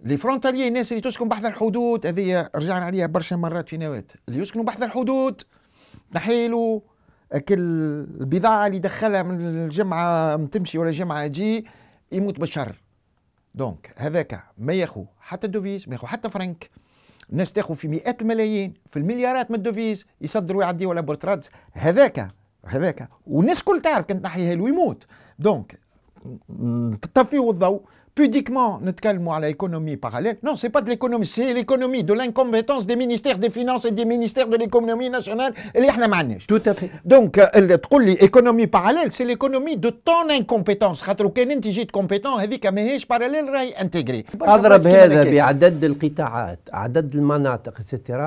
لي فرونتاليي الناس اللي تسكن بحذا الحدود هذه رجعنا عليها برشا مرات في نوات اللي يسكنوا بحذا الحدود نحيلوا كل البضاعة اللي دخلها من الجمعة تمشي ولا الجمعة تجي يموت بالشر دونك هذاك ما ياخو حتى الدوفيز ما ياخو حتى فرنك الناس تاخو في مئات الملايين في المليارات من الدوفيز يصدروا يعديوا على بورتراد هذاك هذاك والناس كل تعرف كنت نحيها له يموت دونك تطفيوا الضوء pudiquement calme à l'économie parallèle non ce n'est pas de l'économie c'est l'économie de l'incompétence des ministères des finances et des ministères de l'économie nationale Et les ما tout à fait donc euh, l'économie parallèle c'est l'économie de ton incompétence خاطر كان انت جيت كومبيتون هذيك ماهيش parallèle راهي انتجري اضرب هذا بعدد القطاعات عدد المناطق etc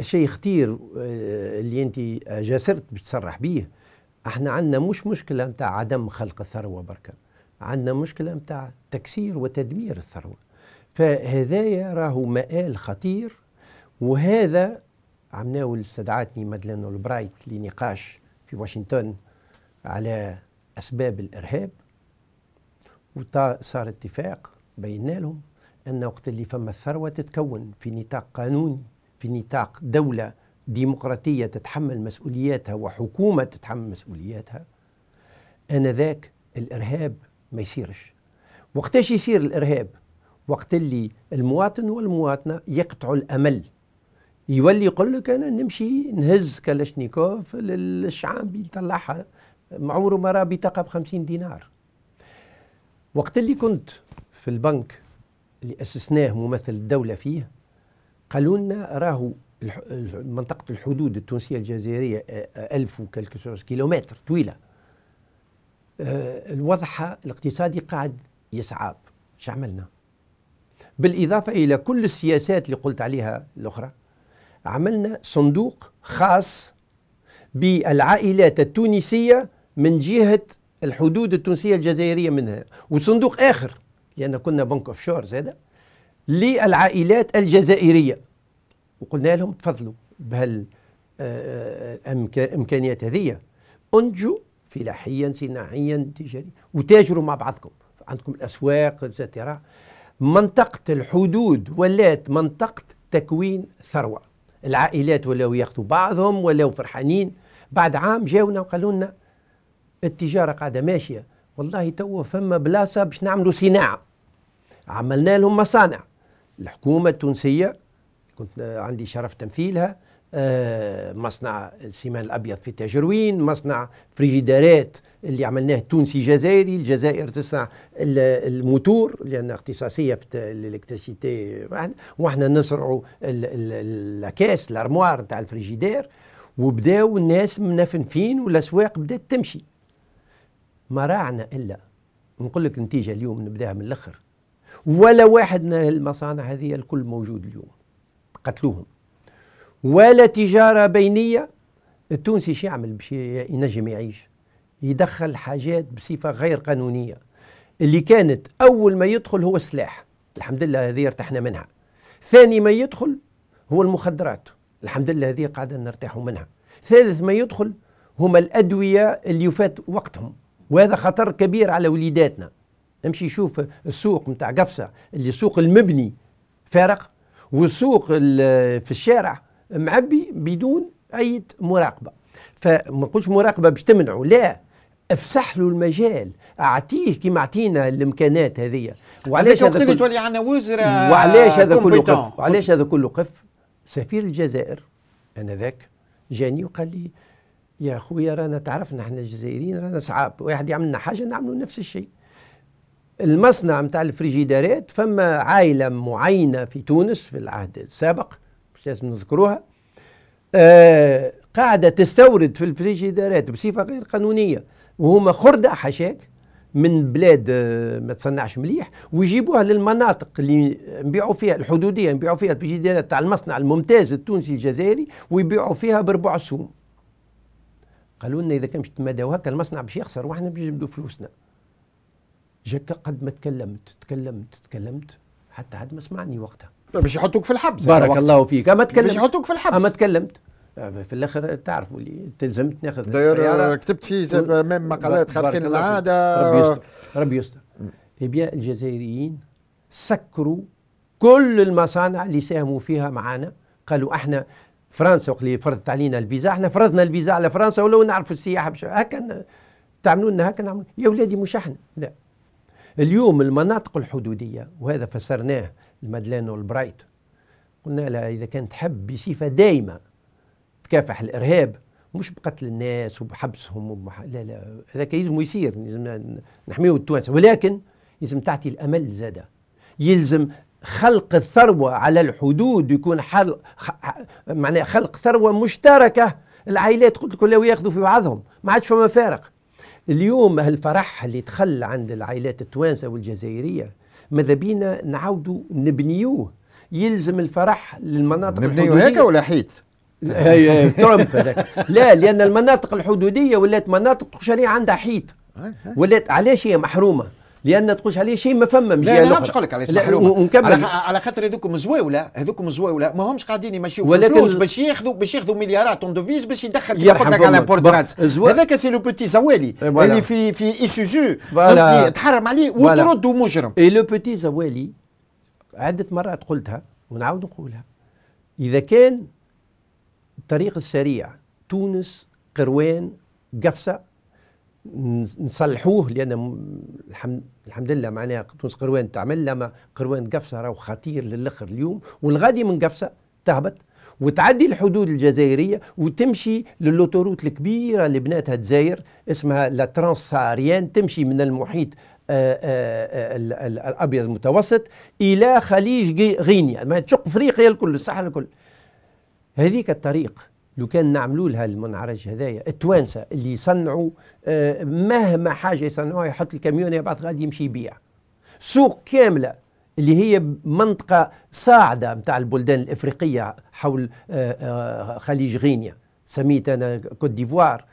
شيء خطير اللي انت جسرت بتصرح به احنا عندنا مش مشكله نتاع عدم خلق الثروه بركه عندنا مشكله نتاع تكسير وتدمير الثروه فهذايا راهو مآل خطير وهذا عمناول استدعتني مادلين البرايت لنقاش في واشنطن على أسباب الإرهاب وصار اتفاق بينا لهم أن وقت اللي فما الثروة تتكون في نطاق قانوني في نطاق دولة ديمقراطية تتحمل مسؤولياتها وحكومة تتحمل مسؤولياتها آنذاك الإرهاب ما يصيرش وقتاش يصير الارهاب وقت اللي المواطن والمواطنه يقطعوا الامل يولي يقول لك انا نمشي نهز كلاشنيكوف للشعب يطلعها عمره ما راه بطاقه ب 50 دينار وقت اللي كنت في البنك اللي اسسناه ممثل الدوله فيه قالوا لنا راهو منطقه الحدود التونسيه الجزائريه 1000 وكلكسوس كيلومتر طويله آه، الوضع الاقتصادي قاعد يصعب شو عملنا بالإضافة إلى كل السياسات اللي قلت عليها الأخرى عملنا صندوق خاص بالعائلات التونسية من جهة الحدود التونسية الجزائرية منها وصندوق آخر لأن كنا بنك أوف شور زادة للعائلات الجزائرية وقلنا لهم تفضلوا بهالإمكانيات آه، آه، هذه أنجوا فلاحيا صناعيا تجاريا وتاجروا مع بعضكم عندكم الاسواق اتسترا منطقه الحدود ولات منطقه تكوين ثروه العائلات ولاو ياخذوا بعضهم ولاو فرحانين بعد عام جاونا وقالوا لنا التجاره قاعده ماشيه والله تو فما بلاصه باش نعملوا صناعه عملنا لهم مصانع الحكومه التونسيه كنت عندي شرف تمثيلها آه، مصنع السيمان الابيض في تاجروين مصنع فريجيدارات اللي عملناه تونسي جزائري الجزائر تصنع الموتور لان اختصاصيه في الالكتريسيتي واحنا نصنعوا الكاس الارموار نتاع الفريجيدير وبداو الناس منفنفين والاسواق بدات تمشي ما راعنا الا نقول لك النتيجه اليوم نبداها من الاخر ولا واحد من المصانع هذه الكل موجود اليوم قتلوهم ولا تجاره بينيه التونسي شو يعمل باش ينجم يعيش يدخل حاجات بصفه غير قانونيه اللي كانت اول ما يدخل هو السلاح الحمد لله هذه ارتحنا منها ثاني ما يدخل هو المخدرات الحمد لله هذه قاعدة نرتاحوا منها ثالث ما يدخل هما الأدوية اللي يفات وقتهم وهذا خطر كبير على وليداتنا امشي شوف السوق متاع قفصة اللي سوق المبني فارق والسوق في الشارع معبي بدون اي مراقبه فما نقولش مراقبه باش تمنعه لا افسح له المجال اعطيه كيما اعطينا الامكانات هذه وعلاش هذا كله تولي عندنا وزراء وعلاش هذا كله قف وعلاش هذا كله قف سفير الجزائر انا ذاك جاني وقال لي يا خويا رانا تعرفنا احنا الجزائريين رانا صعاب واحد يعمل لنا حاجه نعملوا نفس الشيء المصنع نتاع الفريجيدارات فما عائله معينه في تونس في العهد السابق لازم نذكروها آه قاعدة تستورد في الفريجيدارات بصفة غير قانونية وهما خردة حشاك من بلاد آه، ما تصنعش مليح ويجيبوها للمناطق اللي نبيعوا فيها الحدوديه نبيعوا فيها الفريجيديرات تاع المصنع الممتاز التونسي الجزائري ويبيعوا فيها بربع سوم قالوا لنا اذا كان مش تمادوا هكا المصنع باش يخسر واحنا باش نجبدوا فلوسنا جاك قد ما تكلمت تكلمت تكلمت حتى عاد ما سمعني وقتها مش يحطوك في الحبس يعني بارك الله فيك اما تكلمت مش يحطوك في الحبس اما تكلمت آه، في الاخر تعرفوا اللي تلزمت ناخذ داير آه، كتبت فيه مقالات خارقين العاده ربي يستر ربي يستر ليبيا الجزائريين سكروا كل المصانع اللي ساهموا فيها معانا قالوا احنا فرنسا وقت اللي فرضت علينا الفيزا احنا فرضنا الفيزا على فرنسا ولو نعرفوا السياحه هكا تعملوا لنا هكا نعملوا يا ولادي مش احنا لا اليوم المناطق الحدودية وهذا فسرناه المدلان والبرايت قلنا لها إذا كانت تحب بصفة دائمة تكافح الإرهاب مش بقتل الناس وبحبسهم وبح... لا لا هذاك يلزم يصير لازم نحميو التوانسه ولكن يلزم تعطي الامل زاده يلزم خلق الثروه على الحدود يكون حل... خ... معناه خلق ثروه مشتركه العائلات قلت لكم ياخذوا في بعضهم ما عادش فما فارق اليوم هالفرح اللي تخلى عند العائلات التوانسة والجزائرية ماذا بينا نعاودوا نبنيوه يلزم الفرح للمناطق نبنيوه هكا ولا حيت؟ ترامب هذاك لا لان المناطق الحدوديه ولات مناطق عليها عندها حيط ولات علاش هي محرومه لان تقولش عليه شيء ما فما من جهه لا انا نقول لك علاش ونكمل على خاطر هذوك مزواوله هذوك مزواوله ما همش قاعدين يمشيو ولكن فلوس باش ياخذوا باش ياخذوا مليارات اون دوفيز باش يدخل كما قلت لك على بورترات هذاك سي لو بوتي زوالي اللي في في ايسوزو تحرم عليه وترد مجرم اي لو بوتي زوالي عده مرات قلتها ونعاود نقولها اذا كان الطريق السريع تونس قروان قفصه نصلحوه لان الحمد, لله معناها تونس قروان تعمل لما قروان قفصه راهو خطير للاخر اليوم والغادي من قفصه تهبط وتعدي الحدود الجزائريه وتمشي للوتوروت الكبيره اللي بناتها الجزائر اسمها لا ترانساريان تمشي من المحيط آآ آه، آآ آه، آه، الابيض المتوسط الى خليج غينيا ما تشق افريقيا الكل الساحل الكل هذيك الطريق لو كان نعملوا لها المنعرج هذايا التوانسه اللي يصنعوا آه، مهما حاجه يصنعوها يحط الكاميون يبعث غادي يمشي يبيع سوق كامله اللي هي منطقه صاعده نتاع البلدان الافريقيه حول آه، آه، خليج غينيا سميت انا كوت ديفوار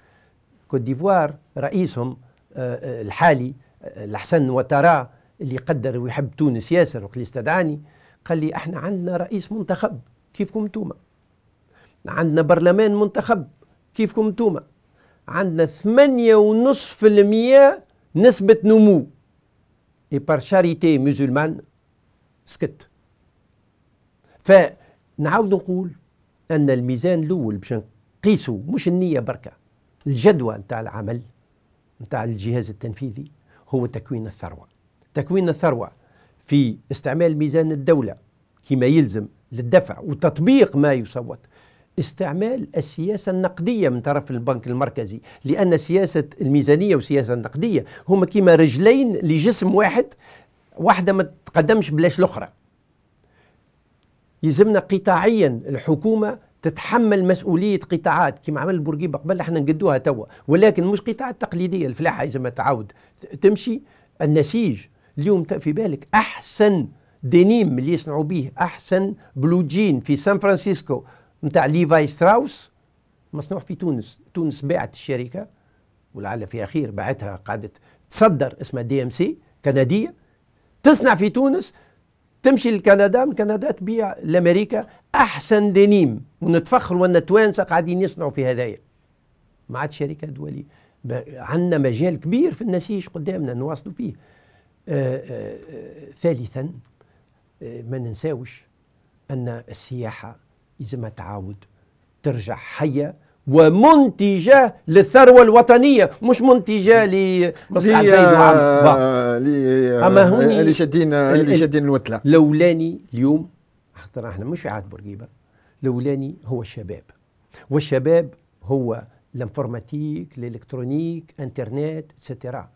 كوت ديفوار رئيسهم الحالي الحسن وترا اللي قدر ويحب تونس ياسر وقت اللي استدعاني قال لي احنا عندنا رئيس منتخب كيفكم انتوما عندنا برلمان منتخب كيفكم انتوما عندنا ثمانية ونصف في المية نسبة نمو اي بار شاريتي مسلمان سكت فنعاود نقول ان الميزان الاول باش نقيسوا مش النيه بركه الجدوى نتاع العمل نتاع الجهاز التنفيذي هو تكوين الثروه تكوين الثروه في استعمال ميزان الدوله كما يلزم للدفع وتطبيق ما يصوت استعمال السياسة النقدية من طرف البنك المركزي لأن سياسة الميزانية والسياسة النقدية هما كيما رجلين لجسم واحد واحدة ما تقدمش بلاش الأخرى يلزمنا قطاعيا الحكومة تتحمل مسؤولية قطاعات كما عمل بورقيبة قبل احنا نقدوها توا ولكن مش قطاعات تقليدية الفلاحة اذا ما تعاود تمشي النسيج اليوم في بالك أحسن دينيم اللي يصنعوا به أحسن بلوجين في سان فرانسيسكو نتاع ليفاي ستراوس مصنوع في تونس تونس باعت الشركه ولعل في اخير باعتها قعدت تصدر اسمها دي ام سي كنديه تصنع في تونس تمشي لكندا من كندا تبيع لامريكا احسن دينيم ونتفخر ان التوانسه قاعدين يصنعوا في هذايا ما عادش شركه دوليه عندنا مجال كبير في النسيج قدامنا نواصلوا فيه آآ آه، آآ آه، آه، ثالثا آآ ما ننساوش ان السياحه لازمها تعاود ترجع حيه ومنتجة للثروة الوطنية مش منتجة زيد ل آه، آه، أما هوني اللي شادين اللي شادين الوتلة لولاني اليوم خاطر احنا مش عاد بورقيبة لولاني هو الشباب والشباب هو الانفورماتيك الالكترونيك انترنت اتسترا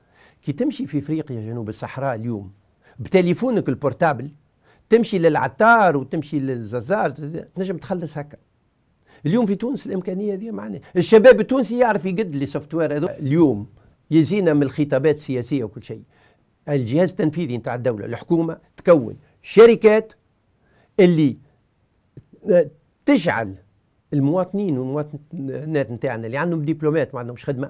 كي تمشي في افريقيا جنوب الصحراء اليوم بتليفونك البورتابل تمشي للعطار وتمشي للززار تنجم تخلص هكا اليوم في تونس الامكانيه هذه معنا الشباب التونسي يعرف يقد لي سوفت وير اليوم يزينا من الخطابات السياسيه وكل شيء الجهاز التنفيذي نتاع الدوله الحكومه تكون شركات اللي تجعل المواطنين والمواطنات نتاعنا اللي عندهم دبلومات ما عندهمش خدمه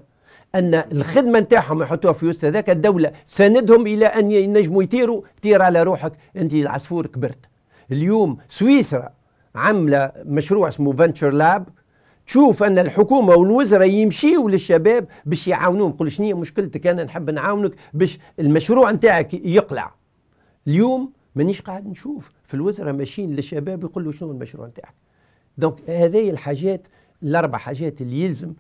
ان الخدمه نتاعهم يحطوها في وسط هذاك الدوله سندهم الى ان ينجموا يطيروا طير على روحك انت العصفور كبرت اليوم سويسرا عامله مشروع اسمه فنتشر لاب تشوف ان الحكومه والوزراء يمشيوا للشباب باش يعاونوهم يقول شنو مشكلتك انا نحب نعاونك باش المشروع نتاعك يقلع اليوم مانيش قاعد نشوف في الوزراء ماشيين للشباب يقولوا شنو المشروع نتاعك دونك هذه الحاجات الاربع حاجات اللي يلزم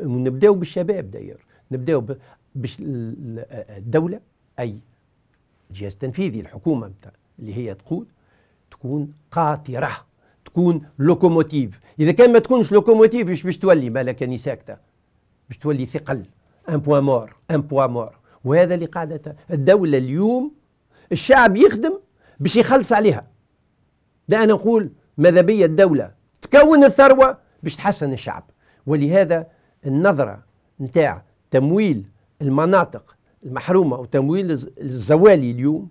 ونبداو بالشباب داير نبداو بالدوله اي الجهاز التنفيذي الحكومه اللي هي تقود تكون قاطره تكون لوكوموتيف اذا كان ما تكونش لوكوموتيف مش باش تولي مالك كاني ساكته باش تولي ثقل ان بوا مور ان بوا مور وهذا اللي قاعده الدوله اليوم الشعب يخدم باش يخلص عليها ده انا نقول ماذا بيا الدوله تكون الثروه باش تحسن الشعب ولهذا النظرة نتاع تمويل المناطق المحرومة وتمويل الزوالي اليوم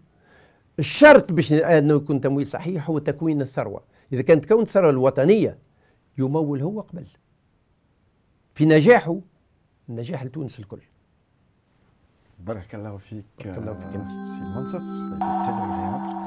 الشرط باش انه يكون تمويل صحيح هو تكوين الثروة إذا كانت تكون الثروة الوطنية يمول هو قبل في نجاحه نجاح لتونس الكل بارك الله فيك بارك الله فيك سي منصف